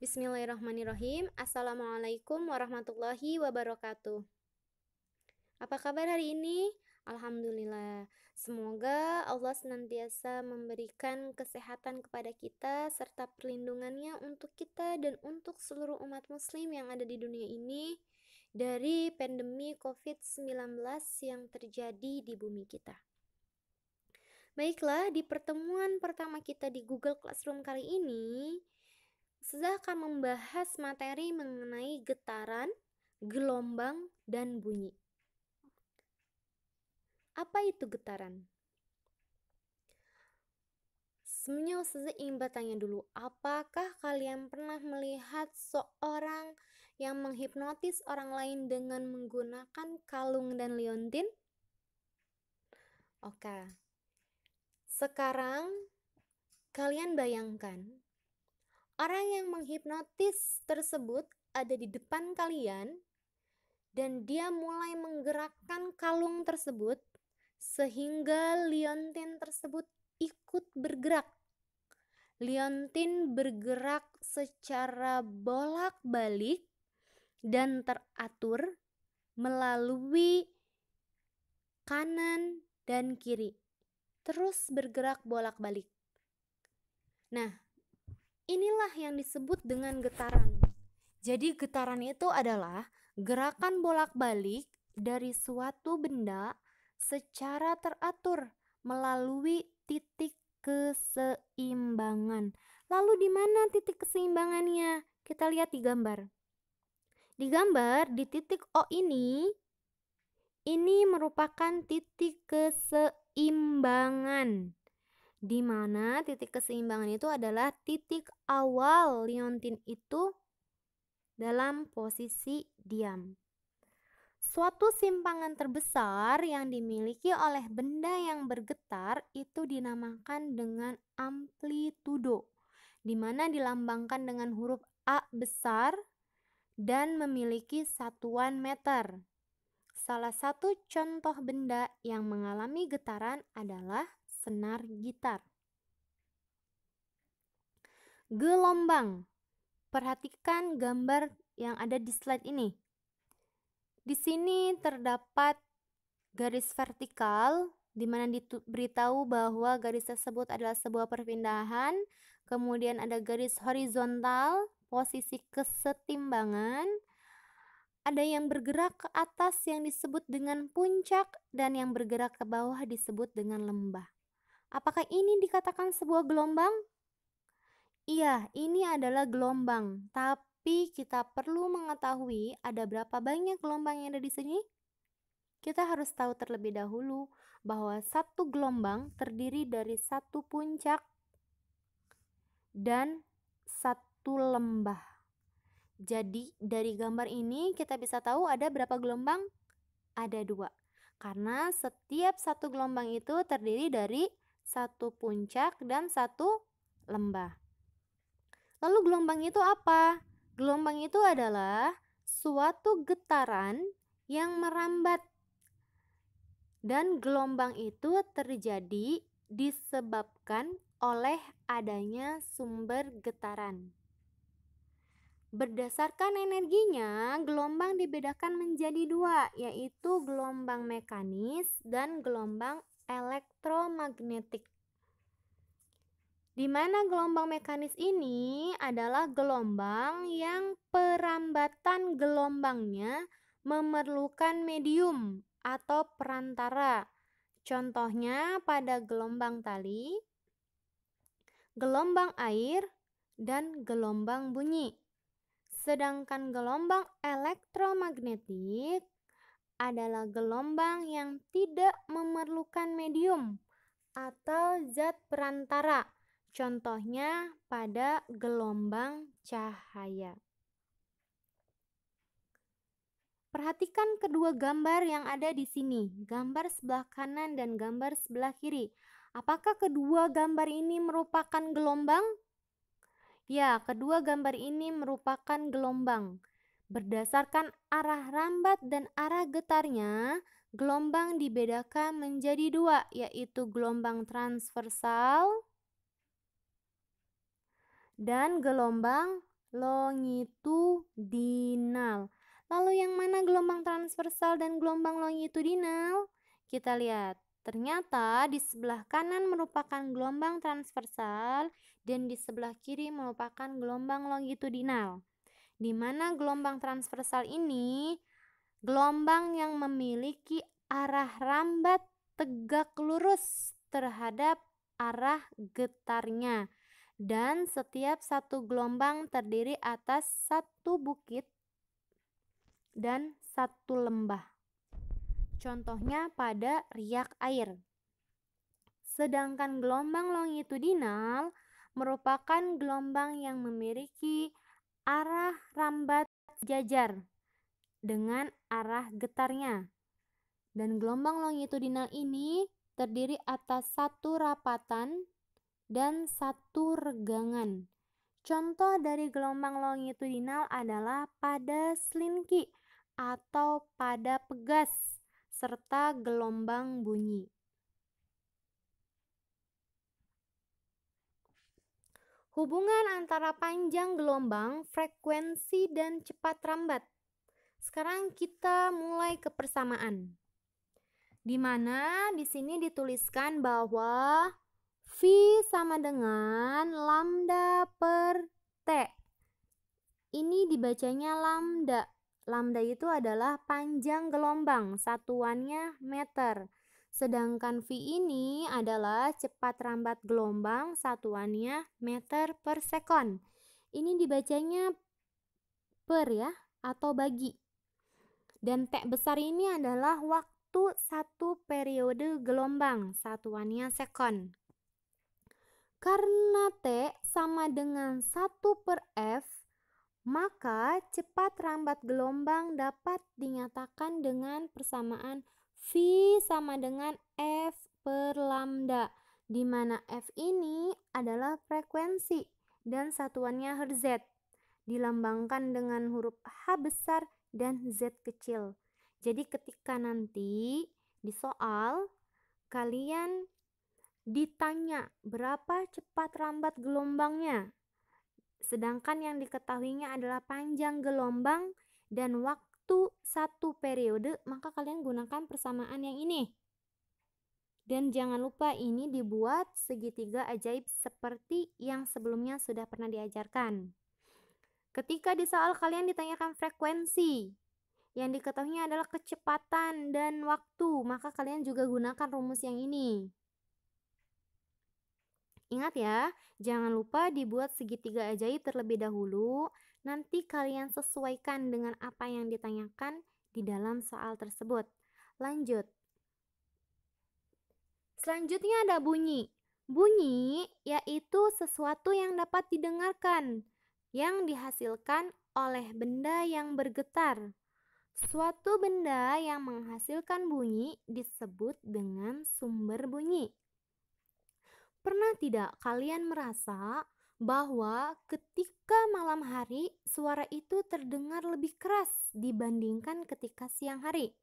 Bismillahirrahmanirrahim. Assalamualaikum warahmatullahi wabarakatuh. Apa kabar hari ini? Alhamdulillah. Semoga Allah senantiasa memberikan kesehatan kepada kita serta perlindungannya untuk kita dan untuk seluruh umat muslim yang ada di dunia ini dari pandemi COVID-19 yang terjadi di bumi kita. Baiklah, di pertemuan pertama kita di Google Classroom kali ini, sudah akan membahas materi mengenai getaran, gelombang, dan bunyi. Apa itu getaran? Sebenarnya Ustazah ingin bertanya dulu, apakah kalian pernah melihat seorang yang menghipnotis orang lain dengan menggunakan kalung dan liontin? Oke. Sekarang kalian bayangkan orang yang menghipnotis tersebut ada di depan kalian dan dia mulai menggerakkan kalung tersebut sehingga liontin tersebut ikut bergerak. Liontin bergerak secara bolak-balik dan teratur melalui kanan dan kiri. Terus bergerak bolak-balik. Nah, Inilah yang disebut dengan getaran. Jadi getaran itu adalah gerakan bolak-balik dari suatu benda secara teratur melalui titik keseimbangan. Lalu di mana titik keseimbangannya? Kita lihat di gambar. Di gambar di titik O ini ini merupakan titik keseimbangan di mana titik keseimbangan itu adalah titik awal liontin itu dalam posisi diam. Suatu simpangan terbesar yang dimiliki oleh benda yang bergetar itu dinamakan dengan amplitudo, di mana dilambangkan dengan huruf A besar dan memiliki satuan meter. Salah satu contoh benda yang mengalami getaran adalah senar gitar. Gelombang. Perhatikan gambar yang ada di slide ini. Di sini terdapat garis vertikal di mana diberitahu bahwa garis tersebut adalah sebuah perpindahan, kemudian ada garis horizontal, posisi kesetimbangan, ada yang bergerak ke atas yang disebut dengan puncak dan yang bergerak ke bawah disebut dengan lembah. Apakah ini dikatakan sebuah gelombang? Iya, ini adalah gelombang, tapi kita perlu mengetahui ada berapa banyak gelombang yang ada di sini. Kita harus tahu terlebih dahulu bahwa satu gelombang terdiri dari satu puncak dan satu lembah. Jadi, dari gambar ini kita bisa tahu ada berapa gelombang? Ada dua, karena setiap satu gelombang itu terdiri dari satu puncak, dan satu lembah. Lalu gelombang itu apa? Gelombang itu adalah suatu getaran yang merambat. Dan gelombang itu terjadi disebabkan oleh adanya sumber getaran. Berdasarkan energinya, gelombang dibedakan menjadi dua, yaitu gelombang mekanis dan gelombang elektromagnetik. Di mana gelombang mekanis ini adalah gelombang yang perambatan gelombangnya memerlukan medium atau perantara. Contohnya pada gelombang tali, gelombang air, dan gelombang bunyi. Sedangkan gelombang elektromagnetik adalah gelombang yang tidak memerlukan medium atau zat perantara. Contohnya pada gelombang cahaya. Perhatikan kedua gambar yang ada di sini, gambar sebelah kanan dan gambar sebelah kiri. Apakah kedua gambar ini merupakan gelombang? Ya, kedua gambar ini merupakan gelombang. Berdasarkan arah rambat dan arah getarnya, gelombang dibedakan menjadi dua, yaitu gelombang transversal dan gelombang longitudinal. Lalu yang mana gelombang transversal dan gelombang longitudinal? Kita lihat. Ternyata di sebelah kanan merupakan gelombang transversal dan di sebelah kiri merupakan gelombang longitudinal di mana gelombang transversal ini gelombang yang memiliki arah rambat tegak lurus terhadap arah getarnya dan setiap satu gelombang terdiri atas satu bukit dan satu lembah. Contohnya pada riak air. Sedangkan gelombang longitudinal merupakan gelombang yang memiliki arah rambat sejajar dengan arah getarnya. Dan gelombang longitudinal ini terdiri atas satu rapatan dan satu regangan. Contoh dari gelombang longitudinal adalah pada slinky atau pada pegas serta gelombang bunyi. Hubungan antara panjang gelombang, frekuensi, dan cepat rambat. Sekarang kita mulai ke persamaan. Di mana di sini dituliskan bahwa V sama dengan lambda per T. Ini dibacanya lambda. Lambda itu adalah panjang gelombang, satuannya meter. Sedangkan V ini adalah cepat rambat gelombang satuannya meter per sekon. Ini dibacanya per ya atau bagi. Dan T besar ini adalah waktu satu periode gelombang satuannya sekon. Karena T sama dengan 1 per F, maka cepat rambat gelombang dapat dinyatakan dengan persamaan V sama dengan F per lambda, di mana F ini adalah frekuensi dan satuannya Hz, dilambangkan dengan huruf H besar dan Z kecil. Jadi ketika nanti di soal kalian ditanya berapa cepat rambat gelombangnya, sedangkan yang diketahuinya adalah panjang gelombang dan waktu satu satu periode, maka kalian gunakan persamaan yang ini. Dan jangan lupa ini dibuat segitiga ajaib seperti yang sebelumnya sudah pernah diajarkan. Ketika di soal kalian ditanyakan frekuensi, yang diketahuinya adalah kecepatan dan waktu, maka kalian juga gunakan rumus yang ini. Ingat ya, jangan lupa dibuat segitiga ajaib terlebih dahulu, Nanti kalian sesuaikan dengan apa yang ditanyakan di dalam soal tersebut. Lanjut. Selanjutnya ada bunyi. Bunyi yaitu sesuatu yang dapat didengarkan, yang dihasilkan oleh benda yang bergetar. Suatu benda yang menghasilkan bunyi disebut dengan sumber bunyi. Pernah tidak kalian merasa bahwa ketika malam hari suara itu terdengar lebih keras dibandingkan ketika siang hari.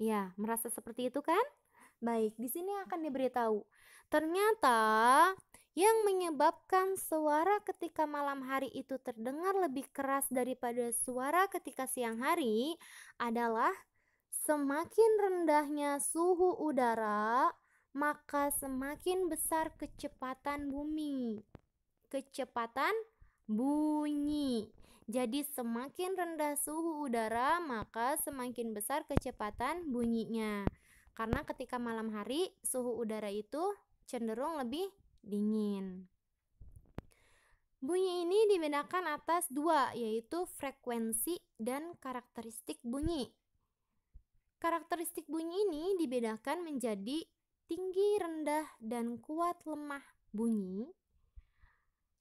Ya, merasa seperti itu kan? Baik, di sini akan diberitahu. Ternyata yang menyebabkan suara ketika malam hari itu terdengar lebih keras daripada suara ketika siang hari adalah semakin rendahnya suhu udara maka semakin besar kecepatan bumi. Kecepatan bunyi. Jadi semakin rendah suhu udara, maka semakin besar kecepatan bunyinya. Karena ketika malam hari, suhu udara itu cenderung lebih dingin. Bunyi ini dibedakan atas dua, yaitu frekuensi dan karakteristik bunyi. Karakteristik bunyi ini dibedakan menjadi tinggi, rendah, dan kuat lemah bunyi.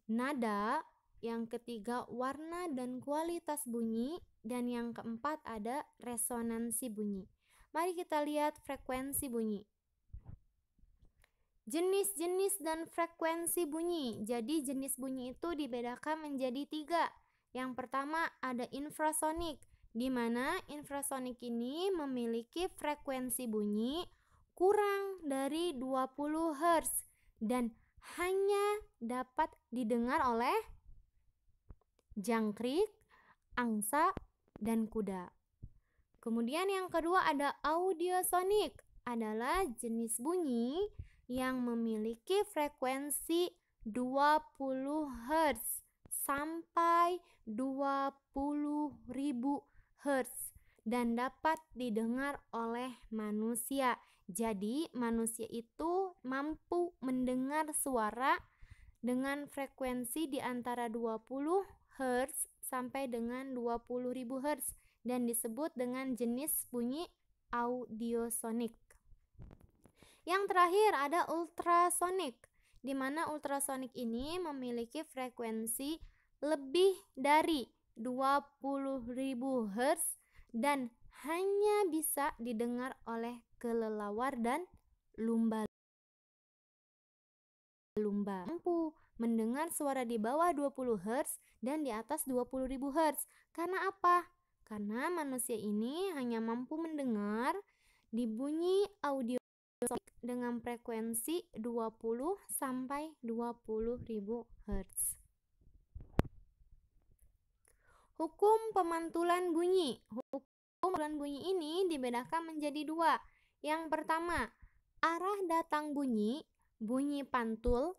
Nada, yang ketiga warna dan kualitas bunyi, dan yang keempat ada resonansi bunyi. Mari kita lihat frekuensi bunyi. Jenis-jenis dan frekuensi bunyi. Jadi jenis bunyi itu dibedakan menjadi tiga. Yang pertama ada infrasonik, di mana infrasonik ini memiliki frekuensi bunyi kurang dari 20 Hz dan hanya dapat didengar oleh jangkrik, angsa, dan kuda. Kemudian yang kedua ada audiosonik, adalah jenis bunyi yang memiliki frekuensi 20 Hz sampai 20.000 Hz dan dapat didengar oleh manusia jadi, manusia itu mampu mendengar suara dengan frekuensi di antara 20 Hz sampai dengan 20.000 Hz dan disebut dengan jenis bunyi audiosonik. Yang terakhir ada ultrasonik, di mana ultrasonik ini memiliki frekuensi lebih dari 20.000 Hz dan hanya bisa didengar oleh kelelawar dan lumba-lumba. Mampu mendengar suara di bawah 20 Hz dan di atas 20.000 Hz. Karena apa? Karena manusia ini hanya mampu mendengar di bunyi audio dengan frekuensi 20 sampai 20.000 Hz. Hukum pemantulan bunyi. Hukum pemantulan bunyi ini dibedakan menjadi dua, yang pertama, arah datang bunyi, bunyi pantul,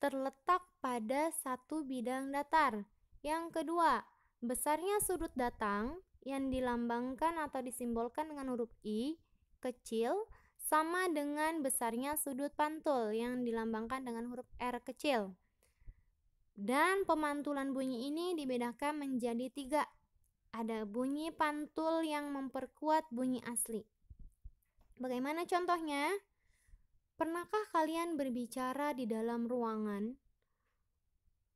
terletak pada satu bidang datar. Yang kedua, besarnya sudut datang yang dilambangkan atau disimbolkan dengan huruf I kecil sama dengan besarnya sudut pantul yang dilambangkan dengan huruf R kecil. Dan pemantulan bunyi ini dibedakan menjadi tiga. Ada bunyi pantul yang memperkuat bunyi asli. Bagaimana contohnya? Pernahkah kalian berbicara di dalam ruangan?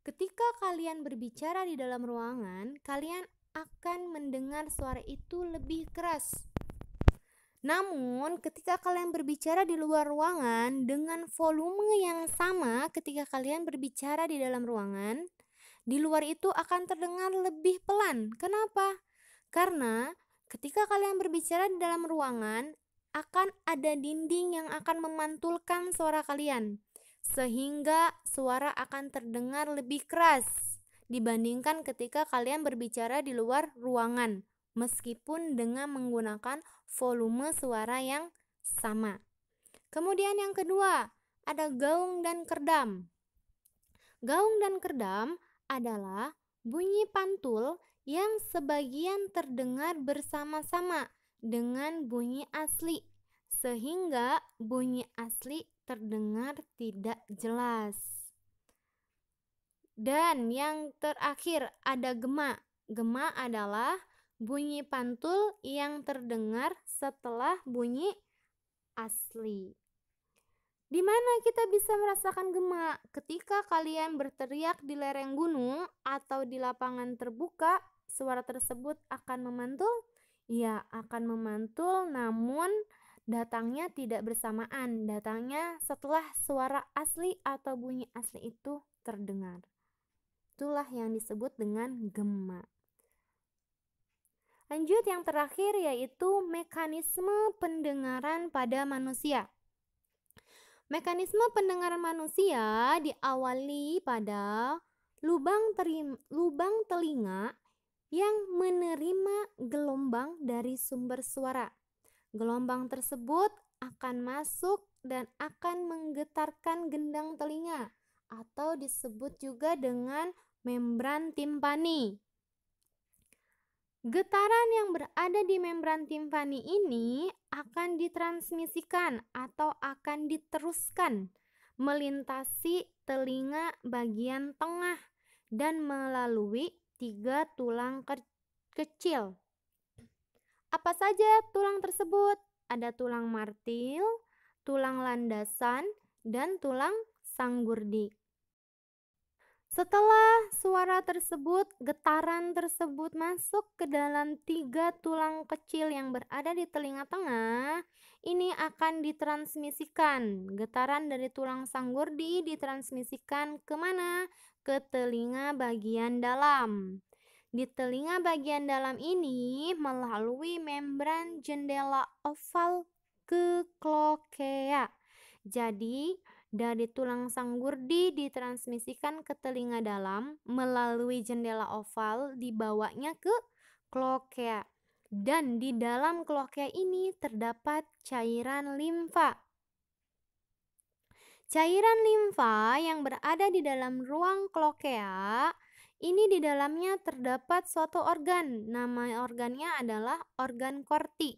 Ketika kalian berbicara di dalam ruangan, kalian akan mendengar suara itu lebih keras. Namun, ketika kalian berbicara di luar ruangan dengan volume yang sama, ketika kalian berbicara di dalam ruangan, di luar itu akan terdengar lebih pelan. Kenapa? Karena ketika kalian berbicara di dalam ruangan, akan ada dinding yang akan memantulkan suara kalian, sehingga suara akan terdengar lebih keras dibandingkan ketika kalian berbicara di luar ruangan, meskipun dengan menggunakan volume suara yang sama. Kemudian, yang kedua, ada gaung dan kerdam. Gaung dan kerdam adalah bunyi pantul yang sebagian terdengar bersama-sama dengan bunyi asli, sehingga bunyi asli terdengar tidak jelas. Dan yang terakhir ada gema. Gema adalah bunyi pantul yang terdengar setelah bunyi asli. Di mana kita bisa merasakan gema? Ketika kalian berteriak di lereng gunung atau di lapangan terbuka, suara tersebut akan memantul ia akan memantul namun datangnya tidak bersamaan. Datangnya setelah suara asli atau bunyi asli itu terdengar. Itulah yang disebut dengan gema. Lanjut yang terakhir yaitu mekanisme pendengaran pada manusia. Mekanisme pendengaran manusia diawali pada lubang terim, lubang telinga yang menerima gelombang dari sumber suara. Gelombang tersebut akan masuk dan akan menggetarkan gendang telinga atau disebut juga dengan membran timpani. Getaran yang berada di membran timpani ini akan ditransmisikan atau akan diteruskan melintasi telinga bagian tengah dan melalui tiga tulang ke kecil. Apa saja tulang tersebut? Ada tulang martil, tulang landasan, dan tulang sanggurdi. Setelah suara tersebut, getaran tersebut masuk ke dalam tiga tulang kecil yang berada di telinga tengah. Ini akan ditransmisikan. Getaran dari tulang sanggurdi ditransmisikan ke mana? Ke telinga bagian dalam. Di telinga bagian dalam ini melalui membran jendela oval ke klokea. Jadi, dari tulang sang gurdi ditransmisikan ke telinga dalam melalui jendela oval dibawanya ke klokea. Dan di dalam klokea ini terdapat cairan limfa. Cairan limfa yang berada di dalam ruang klokea ini di dalamnya terdapat suatu organ. Nama organnya adalah organ korti.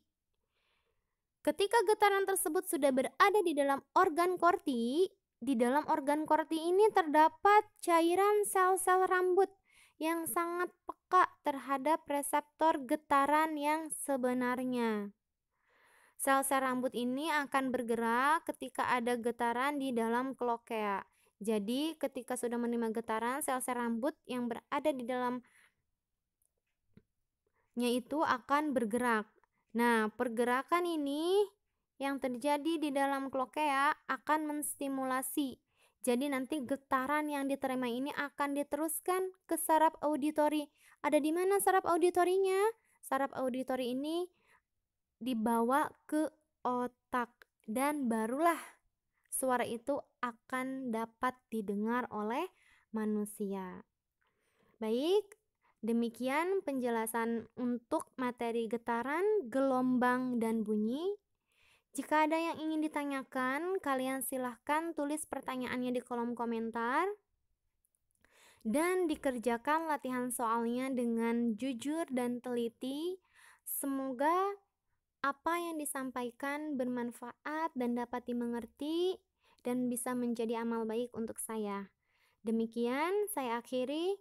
Ketika getaran tersebut sudah berada di dalam organ korti, di dalam organ korti ini terdapat cairan sel-sel rambut yang sangat peka terhadap reseptor getaran yang sebenarnya. Sel-sel rambut ini akan bergerak ketika ada getaran di dalam klokea. Jadi, ketika sudah menerima getaran, sel-sel rambut yang berada di dalamnya itu akan bergerak Nah, pergerakan ini yang terjadi di dalam klokea akan menstimulasi. Jadi nanti getaran yang diterima ini akan diteruskan ke saraf auditori. Ada di mana saraf auditorinya? Saraf auditori ini dibawa ke otak dan barulah suara itu akan dapat didengar oleh manusia. Baik, Demikian penjelasan untuk materi getaran, gelombang, dan bunyi. Jika ada yang ingin ditanyakan, kalian silahkan tulis pertanyaannya di kolom komentar dan dikerjakan latihan soalnya dengan jujur dan teliti. Semoga apa yang disampaikan bermanfaat dan dapat dimengerti dan bisa menjadi amal baik untuk saya. Demikian saya akhiri.